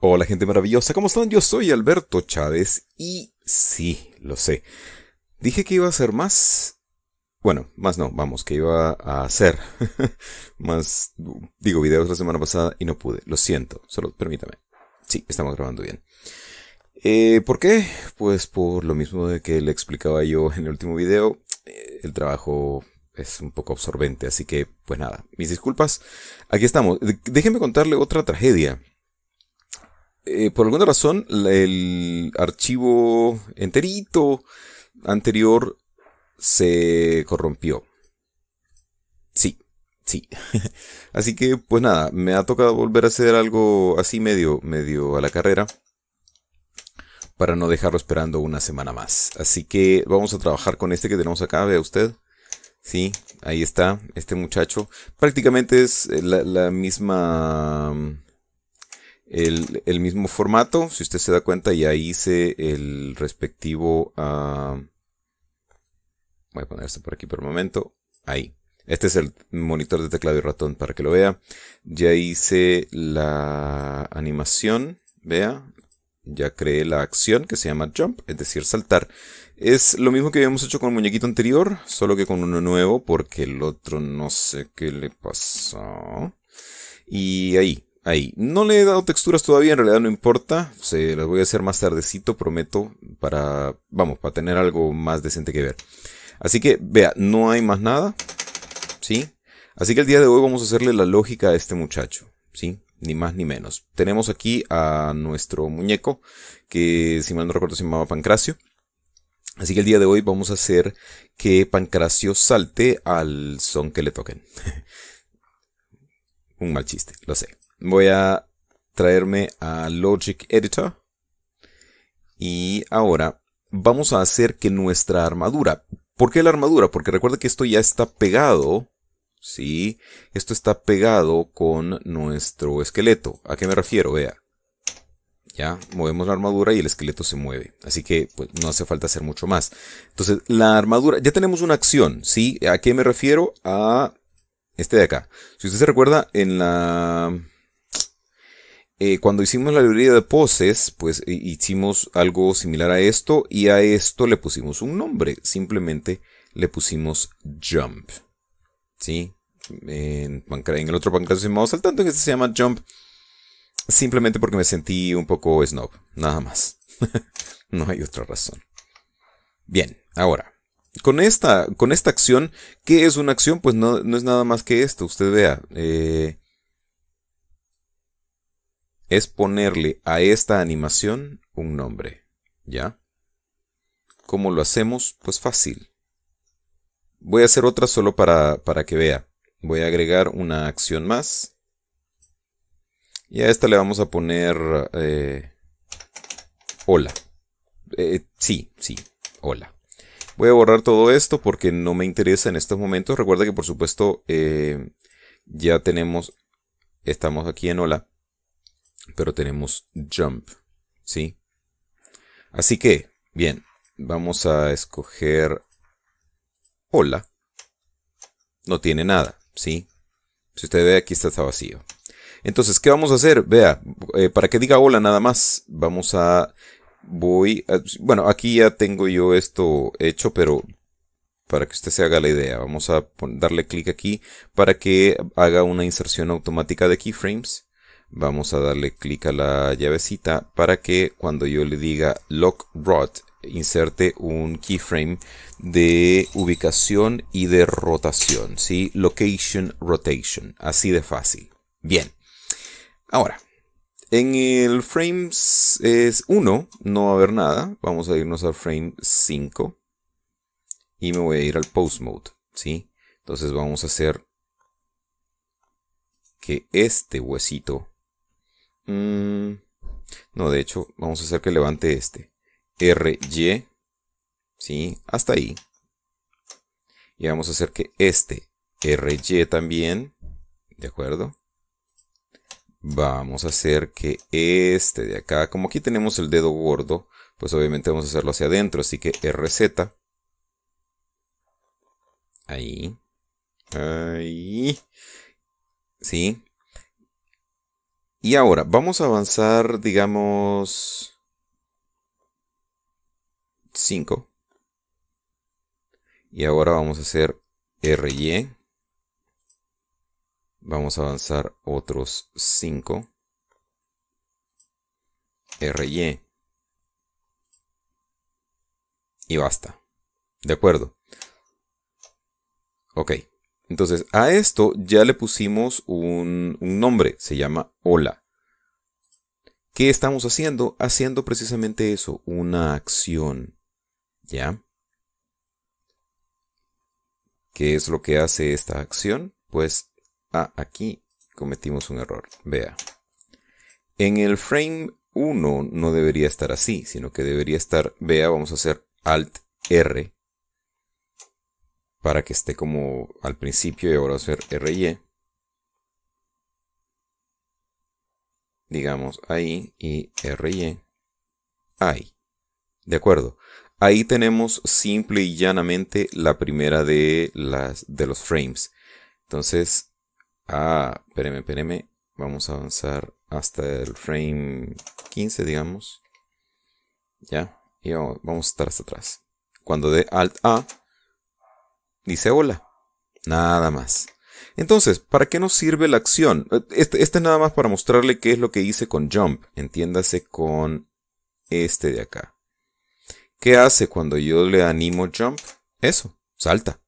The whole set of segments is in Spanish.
Hola gente maravillosa, ¿cómo están? Yo soy Alberto Chávez y sí, lo sé. Dije que iba a hacer más... Bueno, más no, vamos, que iba a hacer más... Digo, videos la semana pasada y no pude, lo siento, solo permítame. Sí, estamos grabando bien. Eh, ¿Por qué? Pues por lo mismo de que le explicaba yo en el último video, eh, el trabajo es un poco absorbente, así que pues nada, mis disculpas. Aquí estamos. Déjenme contarle otra tragedia eh, por alguna razón, el archivo enterito anterior se corrompió. Sí, sí. así que, pues nada, me ha tocado volver a hacer algo así medio, medio a la carrera. Para no dejarlo esperando una semana más. Así que vamos a trabajar con este que tenemos acá, vea usted. Sí, ahí está, este muchacho. Prácticamente es eh, la misma el, mismo formato. Si usted se da cuenta, ya hice el respectivo... Ah, voy a poner esto por aquí por el momento. Ahí. Este es el monitor de teclado y ratón para que lo vea. Ya hice la animación. Vea. Ya creé la acción que se llama jump, es decir, saltar. Es lo mismo que habíamos hecho con el muñequito anterior, solo que con uno nuevo, porque el otro no sé qué le pasó. Y ahí, ahí. No le he dado texturas todavía, en realidad no importa. Se las voy a hacer más tardecito, prometo, para, vamos, para tener algo más decente que ver. Así que, vea, no hay más nada. ¿Sí? Así que el día de hoy vamos a hacerle la lógica a este muchacho. ¿Sí? Ni más ni menos. Tenemos aquí a nuestro muñeco, que si mal no recuerdo se llamaba Pancracio. Así que el día de hoy vamos a hacer que Pancracio salte al son que le toquen. Un mal chiste, lo sé voy a traerme a Logic Editor. Y ahora vamos a hacer que nuestra armadura. ¿Por qué la armadura? Porque recuerda que esto ya está pegado. Sí, esto está pegado con nuestro esqueleto. ¿A qué me refiero? Vea. Ya, movemos la armadura y el esqueleto se mueve. Así que pues, no hace falta hacer mucho más. Entonces, la armadura, ya tenemos una acción, ¿sí? ¿A qué me refiero? A este de acá. Si usted se recuerda, en la eh, cuando hicimos la librería de poses, pues e, hicimos algo similar a esto y a esto le pusimos un nombre. Simplemente le pusimos jump. ¿Sí? En, en el otro pancreas hicimos al tanto que este se llama jump. Simplemente porque me sentí un poco snob. Nada más. no hay otra razón. Bien, ahora. Con esta, con esta acción, ¿qué es una acción? Pues no, no es nada más que esto. Usted vea. Eh, es ponerle a esta animación un nombre, ¿ya? ¿Cómo lo hacemos? Pues fácil. Voy a hacer otra solo para, para que vea. Voy a agregar una acción más. Y a esta le vamos a poner... Eh, hola. Eh, sí, sí, hola. Voy a borrar todo esto porque no me interesa en estos momentos. Recuerda que por supuesto eh, ya tenemos... Estamos aquí en hola pero tenemos jump, ¿sí? Así que, bien, vamos a escoger hola. No tiene nada, ¿sí? Si usted ve aquí está, vacío. Entonces, ¿qué vamos a hacer? Vea, eh, para que diga hola nada más, vamos a... Voy a, Bueno, aquí ya tengo yo esto hecho, pero para que usted se haga la idea. Vamos a darle clic aquí para que haga una inserción automática de keyframes. Vamos a darle clic a la llavecita para que cuando yo le diga lock rot, inserte un keyframe de ubicación y de rotación, ¿sí? Location, rotation, así de fácil. Bien, ahora, en el frame 1 no va a haber nada, vamos a irnos al frame 5 y me voy a ir al post mode, ¿sí? Entonces vamos a hacer que este huesito Mm, no, de hecho, vamos a hacer que levante este. RY. ¿Sí? Hasta ahí. Y vamos a hacer que este RY también. ¿De acuerdo? Vamos a hacer que este de acá, como aquí tenemos el dedo gordo, pues obviamente vamos a hacerlo hacia adentro. Así que RZ. Ahí. Ahí. ¿Sí? Y ahora, vamos a avanzar, digamos, 5. Y ahora vamos a hacer RY. Vamos a avanzar otros 5. RY. Y basta. ¿De acuerdo? Ok. Entonces, a esto ya le pusimos un, nombre, se llama hola. ¿Qué estamos haciendo? Haciendo precisamente eso, una acción. ¿Ya? ¿Qué es lo que hace esta acción? Pues, ah, aquí cometimos un error. Vea. En el frame 1 no debería estar así, sino que debería estar, vea, vamos a hacer Alt R para que esté como al principio y ahora hacer RY. Digamos ahí y RY. E. Ahí. De acuerdo. Ahí tenemos simple y llanamente la primera de, las, de los frames. Entonces, ah, pereme pm Vamos a avanzar hasta el frame 15, digamos. Ya. Y vamos, a estar hasta atrás. Cuando de Alt A, dice hola. Nada más. Entonces, ¿para qué nos sirve la acción? Este, este, es nada más para mostrarle qué es lo que hice con jump. Entiéndase con este de acá. ¿Qué hace cuando yo le animo jump? Eso, salta.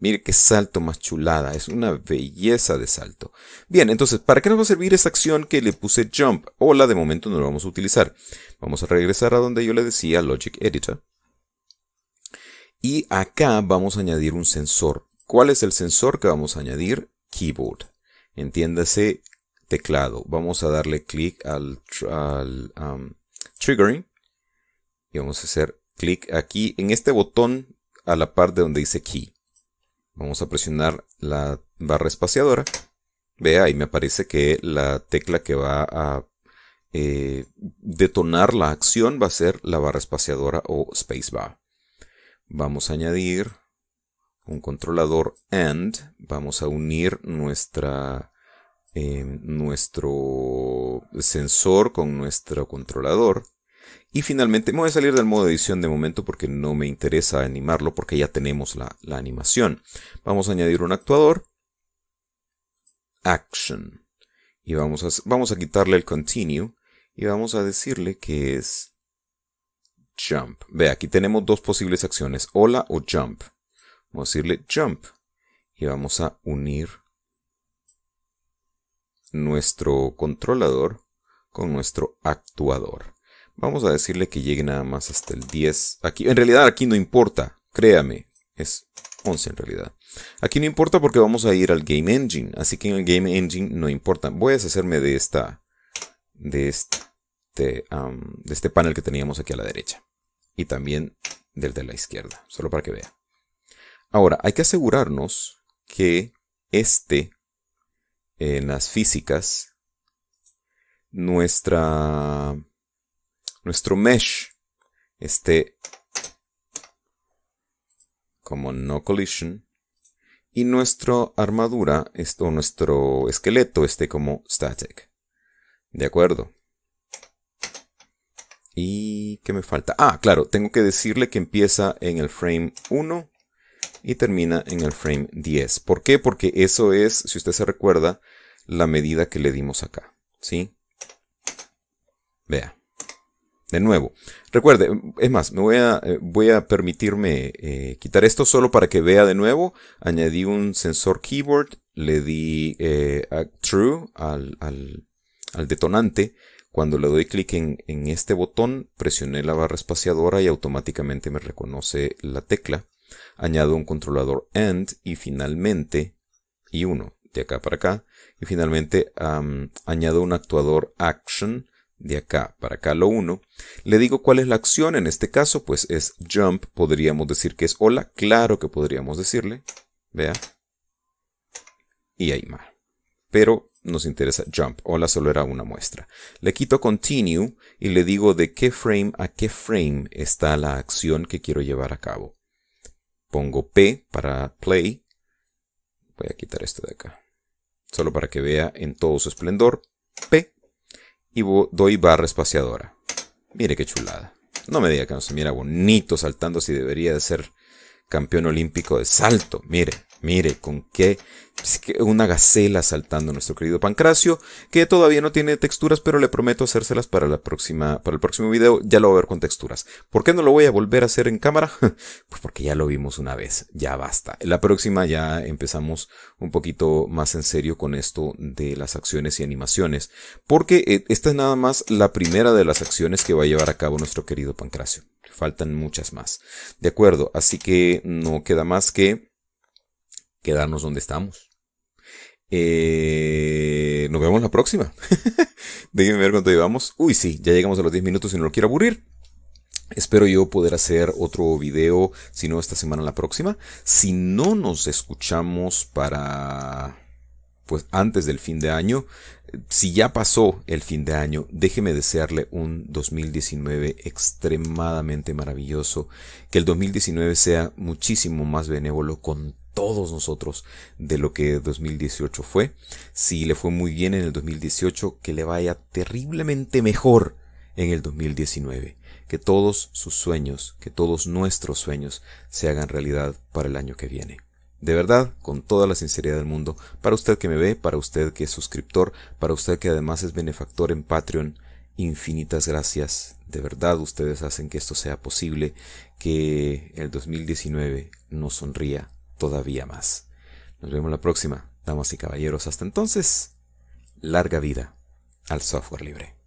Mire qué salto más chulada, es una belleza de salto. Bien, entonces, ¿para qué nos va a servir esa acción que le puse jump? Hola, de momento no lo vamos a utilizar. Vamos a regresar a donde yo le decía Logic Editor. Y acá vamos a añadir un sensor. ¿Cuál es el sensor que vamos a añadir? Keyboard. Entiéndase teclado. Vamos a darle clic al, um, triggering y vamos a hacer clic aquí en este botón a la parte donde dice key. Vamos a presionar la barra espaciadora. Vea, ahí me aparece que la tecla que va a eh, detonar la acción va a ser la barra espaciadora o spacebar. Vamos a añadir un controlador AND. Vamos a unir nuestra, eh, nuestro sensor con nuestro controlador. Y finalmente me voy a salir del modo edición de momento porque no me interesa animarlo porque ya tenemos la, la animación. Vamos a añadir un actuador. Action. Y vamos a, vamos a quitarle el continue y vamos a decirle que es jump. Ve, aquí tenemos dos posibles acciones, hola o jump. Vamos a decirle jump y vamos a unir nuestro controlador con nuestro actuador. Vamos a decirle que llegue nada más hasta el 10. Aquí, en realidad aquí no importa, créame, es 11 en realidad. Aquí no importa porque vamos a ir al Game Engine, así que en el Game Engine no importa. Voy a deshacerme de esta, de este, de este panel que teníamos aquí a la derecha y también desde la izquierda, solo para que vea. Ahora, hay que asegurarnos que este, en las físicas, nuestra, nuestro mesh esté como no collision y nuestra armadura esto, nuestro esqueleto esté como static. ¿De acuerdo? ¿Y qué me falta? Ah, claro, tengo que decirle que empieza en el frame 1 y termina en el frame 10. ¿Por qué? Porque eso es, si usted se recuerda, la medida que le dimos acá. ¿Sí? Vea. De nuevo, recuerde, es más, me voy a, eh, voy a permitirme eh, quitar esto solo para que vea de nuevo. Añadí un sensor keyboard, le di eh, true al, al detonante cuando le doy clic en, este botón, presioné la barra espaciadora y automáticamente me reconoce la tecla. Añado un controlador AND y finalmente y uno de acá para acá. Y finalmente añado un actuador action de acá para acá lo uno Le digo cuál es la acción, en este caso pues es jump, podríamos decir que es hola, claro que podríamos decirle, vea, y ahí más. Pero nos interesa jump. Hola solo era una muestra. Le quito continue y le digo de qué frame a qué frame está la acción que quiero llevar a cabo. Pongo P para play. Voy a quitar esto de acá. Solo para que vea en todo su esplendor. P. Y doy barra espaciadora. Mire qué chulada. No me diga que no se mira bonito saltando si debería de ser campeón olímpico de salto. Mire. Mire, con qué pues, una gacela saltando nuestro querido Pancracio, que todavía no tiene texturas, pero le prometo hacérselas para la próxima, para el próximo video, ya lo va a ver con texturas. ¿Por qué no lo voy a volver a hacer en cámara? Pues porque ya lo vimos una vez, ya basta. La próxima ya empezamos un poquito más en serio con esto de las acciones y animaciones, porque eh, esta es nada más la primera de las acciones que va a llevar a cabo nuestro querido Pancracio. Faltan muchas más. De acuerdo, así que no queda más que quedarnos donde estamos. Eh, nos vemos la próxima. Déjenme ver cuánto llevamos. Uy, sí, ya llegamos a los 10 minutos y no lo quiero aburrir. Espero yo poder hacer otro video, si no esta semana, la próxima. Si no nos escuchamos para, pues antes del fin de año, si ya pasó el fin de año, déjeme desearle un 2019 extremadamente maravilloso, que el 2019 sea muchísimo más benévolo con todos nosotros de lo que 2018 fue. Si le fue muy bien en el 2018, que le vaya terriblemente mejor en el 2019. Que todos sus sueños, que todos nuestros sueños se hagan realidad para el año que viene. De verdad, con toda la sinceridad del mundo, para usted que me ve, para usted que es suscriptor, para usted que además es benefactor en Patreon, infinitas gracias. De verdad, ustedes hacen que esto sea posible, que el 2019 nos sonría todavía más. Nos vemos la próxima, damas y caballeros. Hasta entonces, larga vida al software libre.